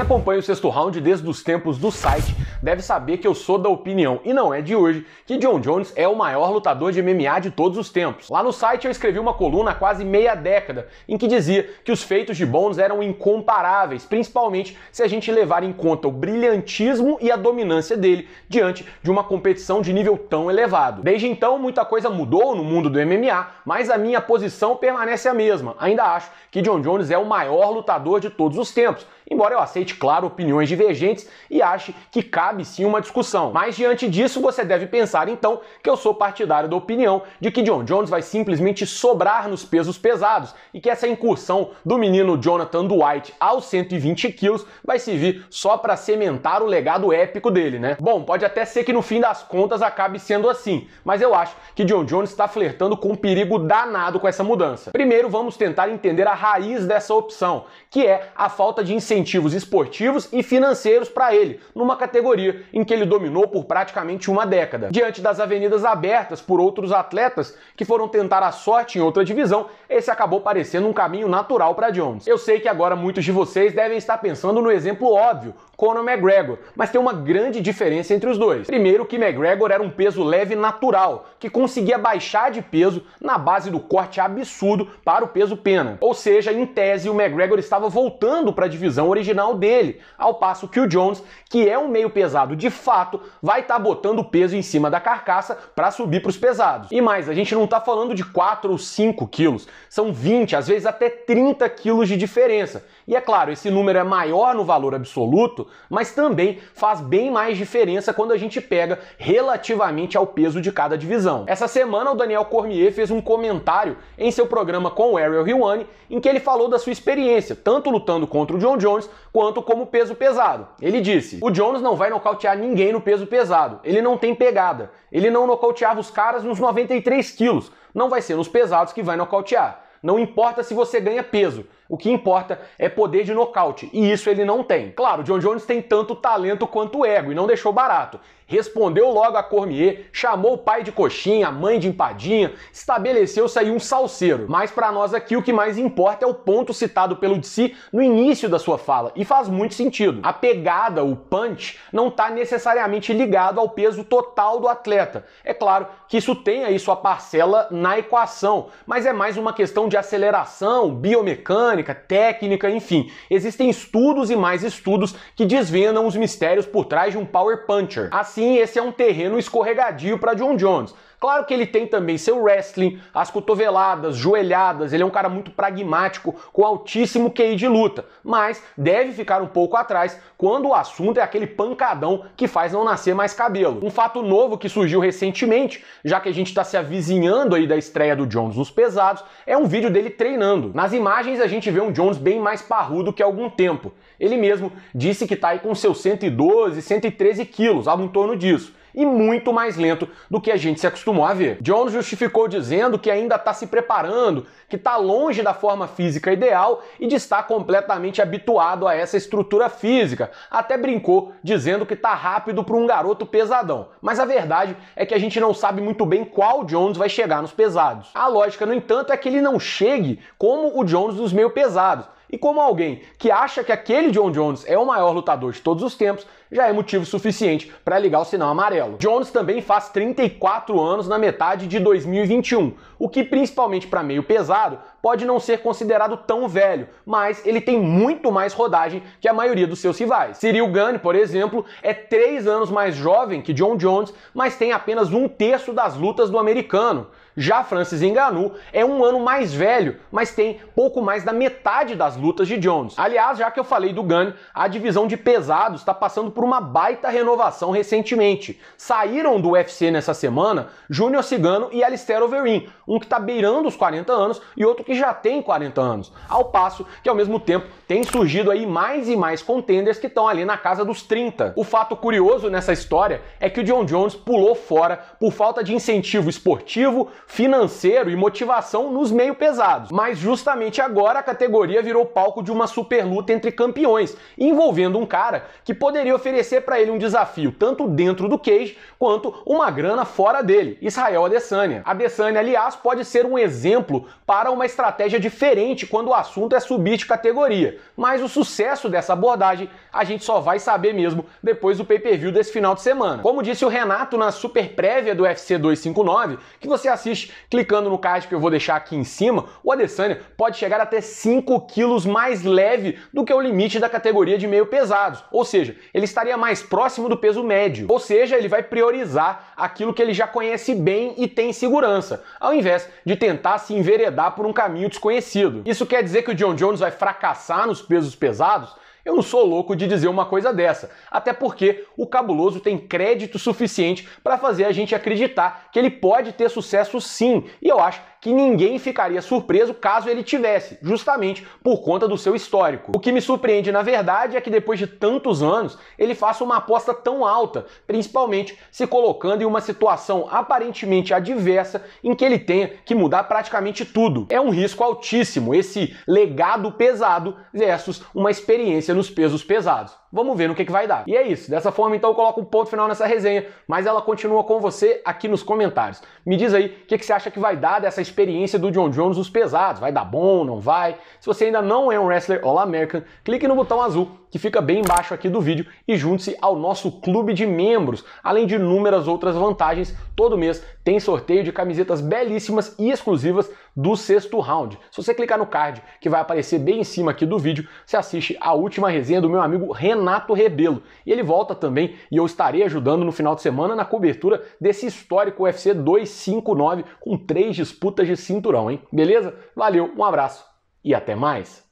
Quem acompanha o sexto round desde os tempos do site deve saber que eu sou da opinião, e não é de hoje, que John Jones é o maior lutador de MMA de todos os tempos. Lá no site eu escrevi uma coluna há quase meia década em que dizia que os feitos de Bones eram incomparáveis, principalmente se a gente levar em conta o brilhantismo e a dominância dele diante de uma competição de nível tão elevado. Desde então, muita coisa mudou no mundo do MMA, mas a minha posição permanece a mesma. Ainda acho que John Jones é o maior lutador de todos os tempos embora eu aceite, claro, opiniões divergentes e ache que cabe sim uma discussão. Mas diante disso, você deve pensar então que eu sou partidário da opinião de que John Jones vai simplesmente sobrar nos pesos pesados e que essa incursão do menino Jonathan Dwight aos 120 quilos vai servir só para cementar o legado épico dele, né? Bom, pode até ser que no fim das contas acabe sendo assim, mas eu acho que John Jones está flertando com um perigo danado com essa mudança. Primeiro, vamos tentar entender a raiz dessa opção, que é a falta de incentivo incentivos esportivos e financeiros para ele, numa categoria em que ele dominou por praticamente uma década. Diante das avenidas abertas por outros atletas que foram tentar a sorte em outra divisão, esse acabou parecendo um caminho natural para Jones. Eu sei que agora muitos de vocês devem estar pensando no exemplo óbvio, Conor McGregor, mas tem uma grande diferença entre os dois. Primeiro que McGregor era um peso leve natural, que conseguia baixar de peso na base do corte absurdo para o peso pena. Ou seja, em tese o McGregor estava voltando para a divisão original dele, ao passo que o Jones, que é um meio pesado de fato, vai estar tá botando peso em cima da carcaça para subir para os pesados. E mais, a gente não está falando de 4 ou 5 quilos, são 20, às vezes até 30 quilos de diferença. E é claro, esse número é maior no valor absoluto, mas também faz bem mais diferença quando a gente pega relativamente ao peso de cada divisão. Essa semana o Daniel Cormier fez um comentário em seu programa com o Ariel Helwani em que ele falou da sua experiência, tanto lutando contra o John Jones quanto como peso pesado. Ele disse: "O Jones não vai nocautear ninguém no peso pesado. Ele não tem pegada. Ele não nocauteava os caras nos 93 quilos. Não vai ser nos pesados que vai nocautear. Não importa se você ganha peso." O que importa é poder de nocaute, e isso ele não tem. Claro, John Jones tem tanto talento quanto ego e não deixou barato. Respondeu logo a Cormier, chamou o pai de coxinha, a mãe de empadinha, estabeleceu-se aí um salseiro. Mas para nós aqui o que mais importa é o ponto citado pelo DC no início da sua fala, e faz muito sentido. A pegada, o punch, não está necessariamente ligado ao peso total do atleta. É claro que isso tem aí sua parcela na equação, mas é mais uma questão de aceleração, biomecânica, mecânica, técnica, enfim. Existem estudos e mais estudos que desvendam os mistérios por trás de um power puncher. Assim, esse é um terreno escorregadio para John Jones. Claro que ele tem também seu wrestling, as cotoveladas, joelhadas, ele é um cara muito pragmático, com altíssimo QI de luta, mas deve ficar um pouco atrás quando o assunto é aquele pancadão que faz não nascer mais cabelo. Um fato novo que surgiu recentemente, já que a gente está se avizinhando aí da estreia do Jones nos pesados, é um vídeo dele treinando. Nas imagens a gente vê um Jones bem mais parrudo que há algum tempo. Ele mesmo disse que está aí com seus 112, 113 quilos, algo em torno disso e muito mais lento do que a gente se acostumou a ver. Jones justificou dizendo que ainda está se preparando, que está longe da forma física ideal e de estar completamente habituado a essa estrutura física. Até brincou dizendo que está rápido para um garoto pesadão. Mas a verdade é que a gente não sabe muito bem qual Jones vai chegar nos pesados. A lógica, no entanto, é que ele não chegue como o Jones dos meio pesados e como alguém que acha que aquele John Jones é o maior lutador de todos os tempos, já é motivo suficiente para ligar o sinal amarelo. Jones também faz 34 anos na metade de 2021, o que principalmente para meio pesado pode não ser considerado tão velho, mas ele tem muito mais rodagem que a maioria dos seus rivais. Cyril Gane, por exemplo, é 3 anos mais jovem que John Jones, mas tem apenas um terço das lutas do americano. Já Francis Ngannou é um ano mais velho, mas tem pouco mais da metade das lutas de Jones. Aliás, já que eu falei do Gunn, a divisão de pesados está passando por uma baita renovação recentemente. Saíram do UFC nessa semana Júnior Cigano e Alistair Overeem, um que está beirando os 40 anos e outro que já tem 40 anos. Ao passo que, ao mesmo tempo, tem surgido aí mais e mais contenders que estão ali na casa dos 30. O fato curioso nessa história é que o John Jones pulou fora por falta de incentivo esportivo financeiro e motivação nos meio pesados. Mas justamente agora a categoria virou palco de uma super luta entre campeões, envolvendo um cara que poderia oferecer para ele um desafio tanto dentro do cage quanto uma grana fora dele, Israel Adesanya. Adesanya, aliás, pode ser um exemplo para uma estratégia diferente quando o assunto é subir de categoria, mas o sucesso dessa abordagem a gente só vai saber mesmo depois do pay-per-view desse final de semana. Como disse o Renato na super prévia do UFC 259, que você assiste assiste, clicando no card que eu vou deixar aqui em cima, o Adesanya pode chegar até 5 quilos mais leve do que o limite da categoria de meio pesados, ou seja, ele estaria mais próximo do peso médio, ou seja, ele vai priorizar aquilo que ele já conhece bem e tem segurança, ao invés de tentar se enveredar por um caminho desconhecido. Isso quer dizer que o John Jones vai fracassar nos pesos pesados? Eu não sou louco de dizer uma coisa dessa, até porque o cabuloso tem crédito suficiente para fazer a gente acreditar que ele pode ter sucesso sim, e eu acho que ninguém ficaria surpreso caso ele tivesse, justamente por conta do seu histórico. O que me surpreende, na verdade, é que depois de tantos anos ele faça uma aposta tão alta, principalmente se colocando em uma situação aparentemente adversa em que ele tenha que mudar praticamente tudo. É um risco altíssimo esse legado pesado versus uma experiência nos pesos pesados. Vamos ver no que, que vai dar. E é isso. Dessa forma, então, eu coloco um ponto final nessa resenha, mas ela continua com você aqui nos comentários. Me diz aí o que, que você acha que vai dar dessa experiência do John Jones nos pesados. Vai dar bom, não vai? Se você ainda não é um wrestler All American, clique no botão azul que fica bem embaixo aqui do vídeo e junte-se ao nosso clube de membros, além de inúmeras outras vantagens. Todo mês tem sorteio de camisetas belíssimas e exclusivas do sexto round. Se você clicar no card que vai aparecer bem em cima aqui do vídeo, você assiste a última resenha do meu amigo Renato Rebelo. E ele volta também e eu estarei ajudando no final de semana na cobertura desse histórico UFC 259 com três disputas de cinturão, hein? Beleza? Valeu, um abraço e até mais!